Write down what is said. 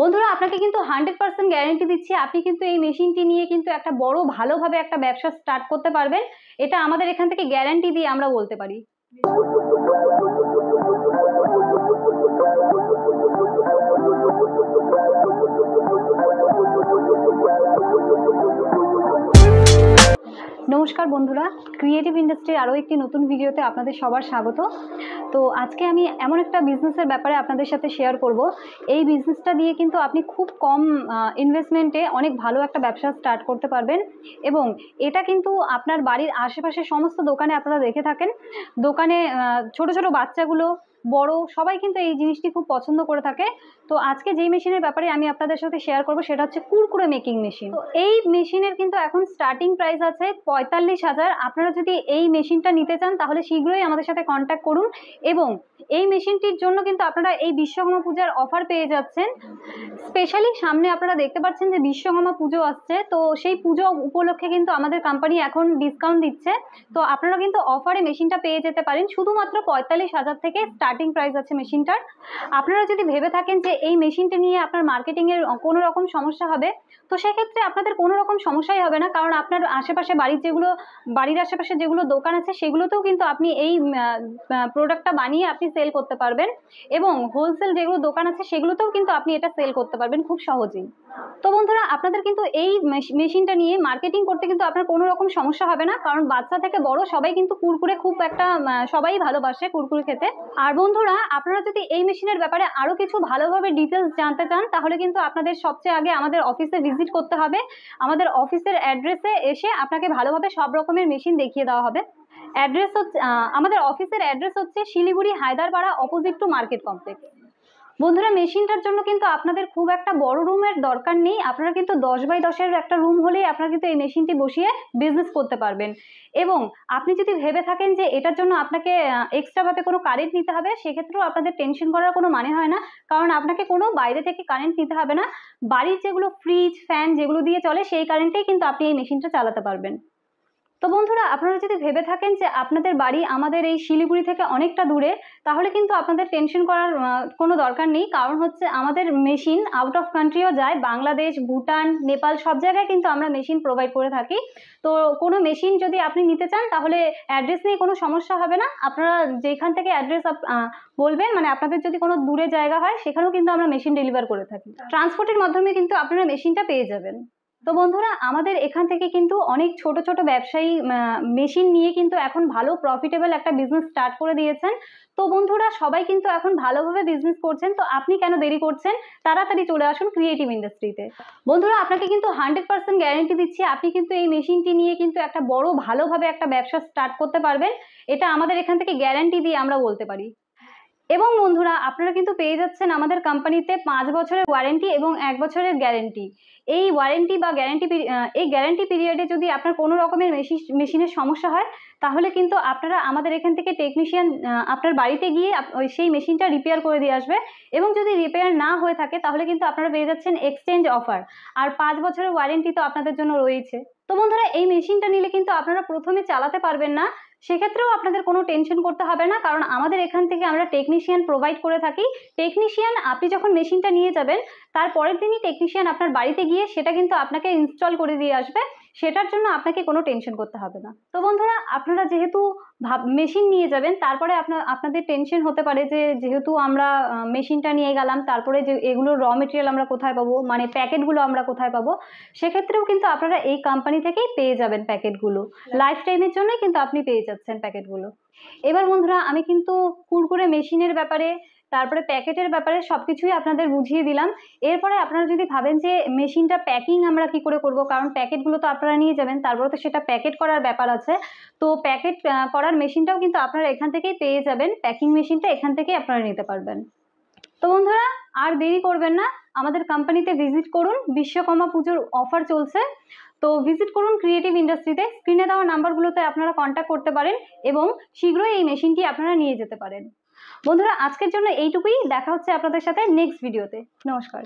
বন্ধুরা আপনাকে কিন্তু হান্ড্রেড পার্সেন্ট গ্যারেন্টি দিচ্ছি আপনি কিন্তু এই মেশিনটি নিয়ে কিন্তু একটা বড় ভালোভাবে একটা ব্যবসা স্টার্ট করতে পারবেন এটা আমাদের এখান থেকে গ্যারেন্টি দিয়ে আমরা বলতে পারি নমস্কার বন্ধুরা ক্রিয়েটিভ ইন্ডাস্ট্রির আরও একটি নতুন ভিডিওতে আপনাদের সবার স্বাগত তো আজকে আমি এমন একটা বিজনেসের ব্যাপারে আপনাদের সাথে শেয়ার করব এই বিজনেসটা দিয়ে কিন্তু আপনি খুব কম ইনভেস্টমেন্টে অনেক ভালো একটা ব্যবসা স্টার্ট করতে পারবেন এবং এটা কিন্তু আপনার বাড়ির আশেপাশে সমস্ত দোকানে আপনারা দেখে থাকেন দোকানে ছোট ছোট বাচ্চাগুলো বড় সবাই কিন্তু এই জিনিসটি খুব পছন্দ করে থাকে তো আজকে যেই মেশিনের ব্যাপারে আমি আপনাদের সাথে শেয়ার করবো সেটা হচ্ছে কুরকুরে মেকিং মেশিন তো এই মেশিনের কিন্তু এখন স্টার্টিং প্রাইস আছে পঁয়তাল্লিশ হাজার আপনারা যদি এই মেশিনটা নিতে চান তাহলে শীঘ্রই আমাদের সাথে কন্ট্যাক্ট করুন এবং এই মেশিনটির জন্য কিন্তু আপনারা এই বিশ্বকর্মা পূজার অফার পেয়ে যাচ্ছেন স্পেশালি সামনে আপনারা দেখতে পাচ্ছেন যে বিশ্বকর্মা পুজো আসছে তো সেই পুজো উপলক্ষে কিন্তু আমাদের কোম্পানি এখন ডিসকাউন্ট দিচ্ছে তো আপনারা কিন্তু অফারে মেশিনটা পেয়ে যেতে পারেন শুধুমাত্র পঁয়তাল্লিশ হাজার থেকে স্টার্ট স্টার্টিং প্রাইস আছে মেশিনটার আপনারা যদি ভেবে থাকেন যে এই মেশিনটা নিয়ে আপনার মার্কেটিংয়ের কোনো রকম সমস্যা হবে তো সেক্ষেত্রে আপনাদের কোনো রকম সমস্যাই হবে না কারণ আপনার আশেপাশে বাড়ির যেগুলো বাড়ির আশেপাশে যেগুলো দোকান আছে সেগুলোতেও কিন্তু আপনি এই প্রোডাক্টটা বানিয়ে আপনি সেল করতে পারবেন এবং হোলসেল যেগুলো দোকান আছে সেগুলোতেও কিন্তু আপনি এটা সেল করতে পারবেন খুব সহজেই তো বন্ধুরা আপনাদের কিন্তু এই মেশিনটা নিয়ে মার্কেটিং করতে কিন্তু আপনার কোনো রকম সমস্যা হবে না কারণ বাচ্চা থেকে বড় সবাই কিন্তু কুরকুরে খুব একটা সবাই ভালোবাসে কুরকুরে খেতে আর বন্ধুরা আপনারা যদি এই মেশিনের ব্যাপারে আরও কিছু ভালোভাবে ডিটেলস জানতে চান তাহলে কিন্তু আপনাদের সবচেয়ে আগে আমাদের অফিসে ভিজিট করতে হবে আমাদের অফিসের অ্যাড্রেসে এসে আপনাকে ভালোভাবে সব রকমের মেশিন দেখিয়ে দেওয়া হবে অ্যাড্রেস হচ্ছে আমাদের অফিসের অ্যাড্রেস হচ্ছে Siliguri Haiderpara opposite to market complex বন্ধুরা মেশিনটার জন্য কিন্তু আপনাদের খুব একটা বড় রুমের দরকার নেই আপনারা কিন্তু দশ বাই দশের একটা রুম হলেই আপনারা কিন্তু এই মেশিনটি বসিয়ে বিজনেস করতে পারবেন এবং আপনি যদি ভেবে থাকেন যে এটার জন্য আপনাকে এক্সট্রাভাবে কোনো কারেন্ট নিতে হবে সেক্ষেত্রেও আপনাদের টেনশন করার কোনো মানে হয় না কারণ আপনাকে কোনো বাইরে থেকে কারেন্ট নিতে হবে না বাড়ির যেগুলো ফ্রিজ ফ্যান যেগুলো দিয়ে চলে সেই কারেন্টেই কিন্তু আপনি এই মেশিনটা চালাতে পারবেন তো বন্ধুরা আপনারা যদি ভেবে থাকেন যে আপনাদের বাড়ি আমাদের এই শিলিগুড়ি থেকে অনেকটা দূরে তাহলে কিন্তু আপনাদের টেনশন করার কোনো দরকার নেই কারণ হচ্ছে আমাদের মেশিন আউট অফ কান্ট্রিও যায় বাংলাদেশ ভুটান নেপাল সব জায়গায় কিন্তু আমরা মেশিন প্রোভাইড করে থাকি তো কোনো মেশিন যদি আপনি নিতে চান তাহলে অ্যাড্রেস নিয়ে কোনো সমস্যা হবে না আপনারা যেখান থেকে অ্যাড্রেস বলবেন মানে আপনাদের যদি কোনো দূরে জায়গা হয় সেখানেও কিন্তু আমরা মেশিন ডেলিভার করে থাকি ট্রান্সপোর্টের মাধ্যমে কিন্তু আপনারা মেশিনটা পেয়ে যাবেন তো বন্ধুরা আমাদের এখান থেকে কিন্তু অনেক ছোট ছোট ব্যবসায়ী মেশিন নিয়ে কিন্তু এখন ভালো প্রফিটেবল একটা বিজনেস স্টার্ট করে দিয়েছেন তো বন্ধুরা সবাই কিন্তু এখন ভালোভাবে বিজনেস করছেন তো আপনি কেন দেরি করছেন তাড়াতাড়ি চলে আসুন ক্রিয়েটিভ ইন্ডাস্ট্রিতে বন্ধুরা আপনাকে কিন্তু হান্ড্রেড পার্সেন্ট গ্যারেন্টি দিচ্ছি আপনি কিন্তু এই মেশিনটি নিয়ে কিন্তু একটা বড় ভালোভাবে একটা ব্যবসা স্টার্ট করতে পারবেন এটা আমাদের এখান থেকে গ্যারান্টি দিয়ে আমরা বলতে পারি এবং বন্ধুরা আপনারা কিন্তু পেয়ে যাচ্ছেন আমাদের কোম্পানিতে পাঁচ বছরের ওয়ারেন্টি এবং এক বছরের গ্যারেন্টি এই ওয়ারেন্টি বা গ্যারেন্টি এই গ্যারেন্টি পিরিয়ডে যদি আপনার কোনো রকমের মেশিনের সমস্যা হয় তাহলে কিন্তু আপনারা আমাদের এখান থেকে টেকনিশিয়ান আপনার বাড়িতে গিয়ে ওই সেই মেশিনটা রিপেয়ার করে দিয়ে আসবে এবং যদি রিপেয়ার না হয়ে থাকে তাহলে কিন্তু আপনারা পেয়ে যাচ্ছেন এক্সচেঞ্জ অফার আর পাঁচ বছরের ওয়ারেন্টি তো আপনাদের জন্য রয়েছে তো বন্ধুরা এই মেশিনটা নিলে কিন্তু আপনারা প্রথমে চালাতে পারবেন না সেক্ষেত্রেও আপনাদের কোনো টেনশন করতে হবে না কারণ আমাদের এখান থেকে আমরা টেকনিশিয়ান প্রোভাইড করে থাকি টেকনিশিয়ান আপনি যখন মেশিনটা নিয়ে যাবেন তারপরের দিনই টেকনিশিয়ান আপনার বাড়িতে গিয়ে সেটা কিন্তু আপনাকে ইনস্টল করে দিয়ে আসবে সেটার জন্য আপনাকে কোনো টেনশন করতে হবে না তো বন্ধুরা আপনারা যেহেতু ভাব মেশিন নিয়ে যাবেন তারপরে আপনার আপনাদের টেনশন হতে পারে যে যেহেতু আমরা মেশিনটা নিয়ে গেলাম তারপরে যে এগুলো র মেটেরিয়াল আমরা কোথায় পাবো মানে প্যাকেটগুলো আমরা কোথায় পাবো সেক্ষেত্রেও কিন্তু আপনারা এই কোম্পানি থেকেই পেয়ে যাবেন প্যাকেটগুলো লাইফ টাইমের জন্যই কিন্তু আপনি পেয়ে যাচ্ছেন প্যাকেটগুলো এবার বন্ধুরা আমি কিন্তু কুরকুরে মেশিনের ব্যাপারে তারপরে প্যাকেটের ব্যাপারে সব কিছুই আপনাদের বুঝিয়ে দিলাম এরপরে আপনারা যদি ভাবেন যে মেশিনটা প্যাকিং আমরা কি করে করব কারণ প্যাকেটগুলো তো আপনারা নিয়ে যাবেন তারপরে তো সেটা প্যাকেট করার ব্যাপার আছে তো প্যাকেট করার মেশিনটাও কিন্তু আপনারা এখান থেকেই পেয়ে যাবেন প্যাকিং মেশিনটা এখান থেকেই আপনারা নিতে পারবেন তো বন্ধুরা আর দেরি করবেন না আমাদের কোম্পানিতে ভিজিট করুন বিশ্বকর্মা পুজোর অফার চলছে তো ভিজিট করুন ক্রিয়েটিভ ইন্ডাস্ট্রিতে স্ক্রিনে দেওয়া নাম্বারগুলোতে আপনারা কন্ট্যাক্ট করতে পারেন এবং শীঘ্রই এই মেশিনটি আপনারা নিয়ে যেতে পারেন বন্ধুরা আজকের জন্য এইটুকুই দেখা হচ্ছে আপনাদের সাথে নেক্সট ভিডিওতে নমস্কার